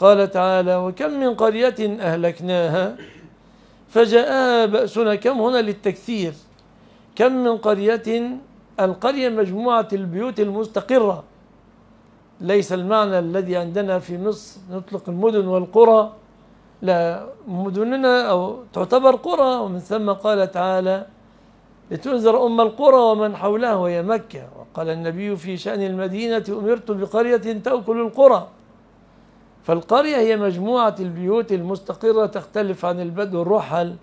قال تعالى وكم من قرية أهلكناها فجاءها بأسنا كم هنا للتكثير كم من قرية القرية مجموعة البيوت المستقرة ليس المعنى الذي عندنا في مصر نطلق المدن والقرى لا مدننا أو تعتبر قرى ومن ثم قال تعالى لتنذر أم القرى ومن حولها وهي مكة وقال النبي في شأن المدينة أمرت بقرية تأكل القرى فالقرية هي مجموعة البيوت المستقرة تختلف عن البدو الرحل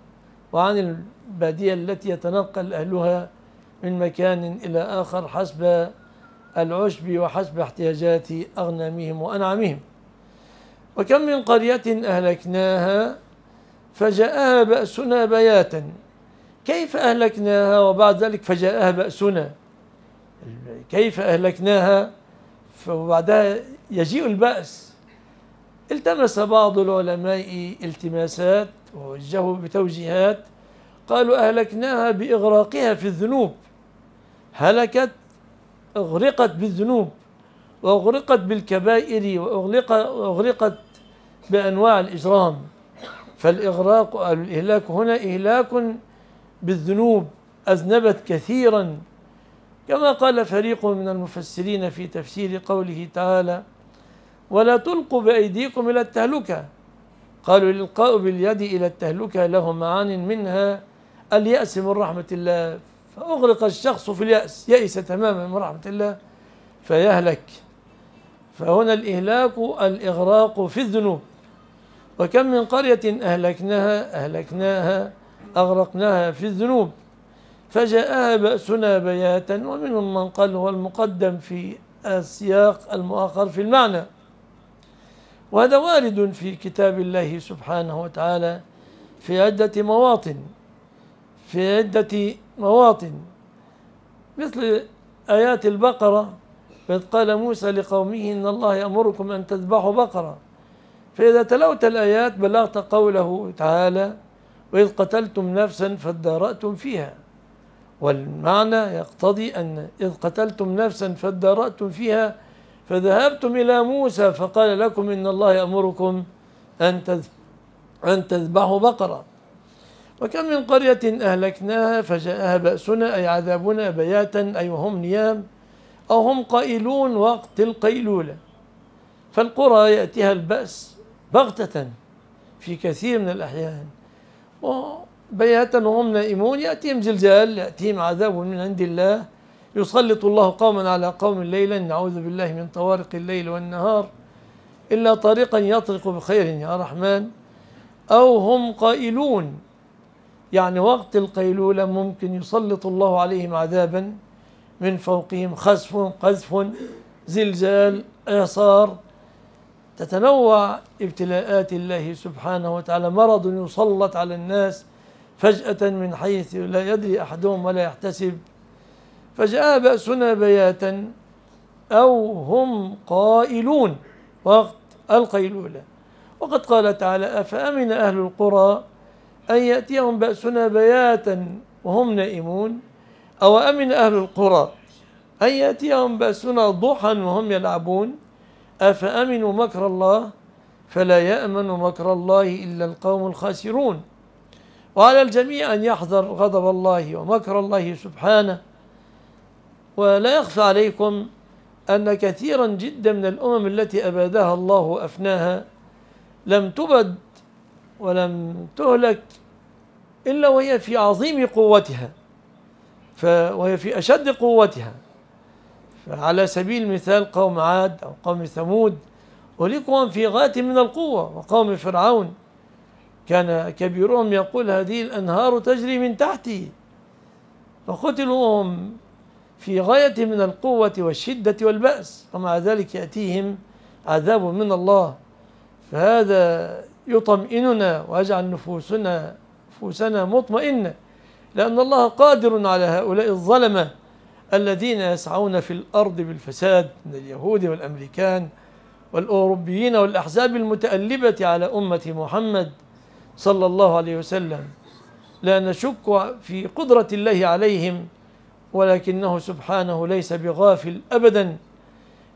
وعن البادية التي يتنقل أهلها من مكان إلى آخر حسب العشب وحسب احتياجات أغنامهم وأنعامهم وكم من قرية أهلكناها فجاءها بأسنا بياتا كيف أهلكناها وبعد ذلك فجاءها بأسنا كيف أهلكناها وبعدها يجيء البأس التمس بعض العلماء التماسات ووجهوا بتوجيهات قالوا أهلكناها بإغراقها في الذنوب هلكت أغرقت بالذنوب وأغرقت بالكبائر وأغلق وأغرقت بأنواع الإجرام فالإغراق الإهلاك هنا إهلاك بالذنوب أذنبت كثيرا كما قال فريق من المفسرين في تفسير قوله تعالى ولا تلقوا بأيديكم إلى التهلكة قالوا الإلقاء باليد إلى التهلكة له معان منها اليأس من رحمة الله فأغرق الشخص في اليأس يأس تماما من رحمة الله فيهلك فهنا الإهلاك الإغراق في الذنوب وكم من قرية أهلكناها أهلكناها أغرقناها في الذنوب فجاءها بأسنا بياتا ومنهم من قال هو المقدم في السياق المؤخر في المعنى وهذا وارد في كتاب الله سبحانه وتعالى في عدة مواطن في عدة مواطن مثل آيات البقرة فإذ قال موسى لقومه إن الله يأمركم أن تذبحوا بقرة فإذا تلوت الآيات بلغت قوله تعالى وإذ قتلتم نفسا فادارأتم فيها والمعنى يقتضي أن إذ قتلتم نفسا فادارأتم فيها فذهبتم إلى موسى فقال لكم إن الله يأمركم أن أن تذبحوا بقرة وكم من قرية أهلكناها فجاءها بأسنا أي عذابنا بياتا أي وهم نيام أو هم قائلون وقت القيلولة فالقرى يأتيها البأس بغتة في كثير من الأحيان وبياتا وهم نائمون يأتيهم زلزال يأتيهم عذاب من عند الله يسلط الله قوما على قوم ليلا نعوذ بالله من طوارق الليل والنهار إلا طريقا يطرق بخير يا رحمن أو هم قائلون يعني وقت القيلولة ممكن يسلط الله عليهم عذابا من فوقهم خسف قذف زلزال إعصار تتنوع ابتلاءات الله سبحانه وتعالى مرض يسلط على الناس فجأة من حيث لا يدري أحدهم ولا يحتسب فجاء بأسنا بياتا أو هم قائلون وقت القيلولة وقد قال تعالى أفأمن أهل القرى أن يأتيهم بأسنا بياتا وهم نائمون أو أمن أهل القرى أن يأتيهم بأسنا ضحى وهم يلعبون أفأمنوا مكر الله فلا يأمن مكر الله إلا القوم الخاسرون وعلى الجميع أن يحذر غضب الله ومكر الله سبحانه ولا يخفى عليكم أن كثيرا جدا من الأمم التي أبادها الله وأفناها لم تبد ولم تهلك إلا وهي في عظيم قوتها وهي في أشد قوتها فعلى سبيل المثال قوم عاد أو قوم ثمود أهلكهم في غاية من القوة وقوم فرعون كان كبيرهم يقول هذه الأنهار تجري من تحتي فقتلوا وهم في غاية من القوة والشدة والبأس ومع ذلك يأتيهم عذاب من الله فهذا يطمئننا ويجعل نفوسنا نفوسنا مطمئنة لأن الله قادر على هؤلاء الظلمة الذين يسعون في الأرض بالفساد من اليهود والأمريكان والأوروبيين والأحزاب المتألبة على أمة محمد صلى الله عليه وسلم لا نشك في قدرة الله عليهم ولكنه سبحانه ليس بغافل أبدا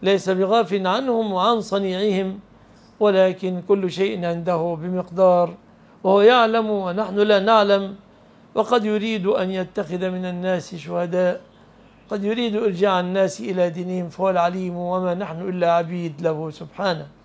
ليس بغافل عنهم وعن صنيعهم ولكن كل شيء عنده بمقدار وهو يعلم ونحن لا نعلم وقد يريد أن يتخذ من الناس شهداء قد يريد إرجاع الناس إلى دينهم فهو العليم وما نحن إلا عبيد له سبحانه